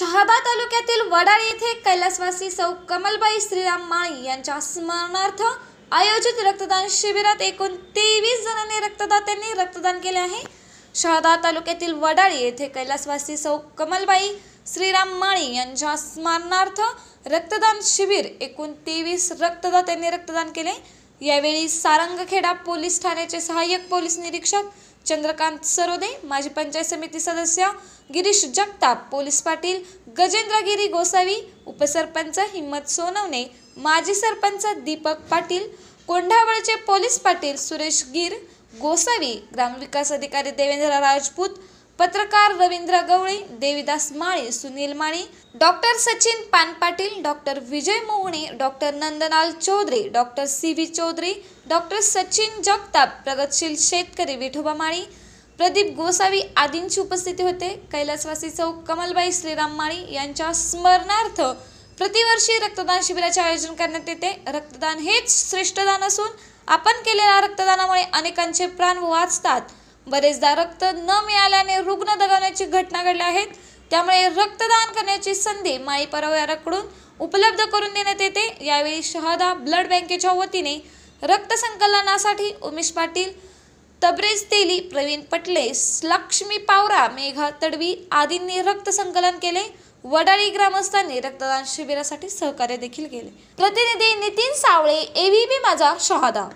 शहादा तालुक्यातील वडाळ येथे कैलासवासी सौ कमलबाई श्रीराम माळी यांच्या स्मरणार्थ आयोजित रक्तदान शिबिरात एकूण तेवीस जणांनी रक्तदात्यांनी रक्तदान केले आहे शहादा तालुक्यातील वडाळ येथे कैलासवासी सौ कमलबाई श्रीराम माळी यांच्या स्मरणार्थ रक्तदान शिबिर एकूण तेवीस रक्तदात्यांनी रक्तदान केले यावेळी सारंगखेडा पोलीस ठाण्याचे सहाय्यक पोलीस निरीक्षक चंद्रकांत सरोदे माजी पंचायत समिती सदस्य गिरीश जगताप पोलीस पाटील गजेंद्रगिरी गोसावी उपसरपंच हिम्मत सोनवणे माजी सरपंच दीपक पाटील कोंढावळचे पोलीस पाटील सुरेश गिर गोसावी ग्रामविकास अधिकारी देवेंद्र राजपूत पत्रकार Ravindra Gawali Devidas Mali Sunil Mali doctor Sachin Panpatil doctor Vijay Mohane doctor Nandnal Chaudhari doctor C V Chaudhari doctor Sachin Jagtap प्रगतशील शेतकरी विठोबा माळी प्रदीप गोसावी आदींची उपस्थिती होते कैलासवासी चौक कमलबाई श्रीराम माळी यांच्या स्मरणार्थ प्रतिवर्षी रक्तदान शिबिराचे आयोजन करण्यात येते रक्तदान हेच श्रेष्ठ दान असून आपण केलेल्या रक्तदानामुळे अनेकांचे प्राण वाचतात बरेचदा रक्त न मिळाल्याने रुग्ण दगावण्याची घटना घडल्या आहेत त्यामुळे रक्तदान करण्याची संधी माई परिवाराकडून उपलब्ध करून देण्यात येते यावेळी शहादा ब्लड बँकेच्या वतीने रक्त संकलनासाठी उमेश पाटील तब्रेज तेली प्रवीण पटले लक्ष्मी पावरा मेघा तडवी आदींनी रक्त संकलन केले वडाळी ग्रामस्थांनी रक्तदान शिबिरासाठी सहकार्य देखील केले प्रतिनिधी नितीन सावळे एव्हीबी माझा शहादा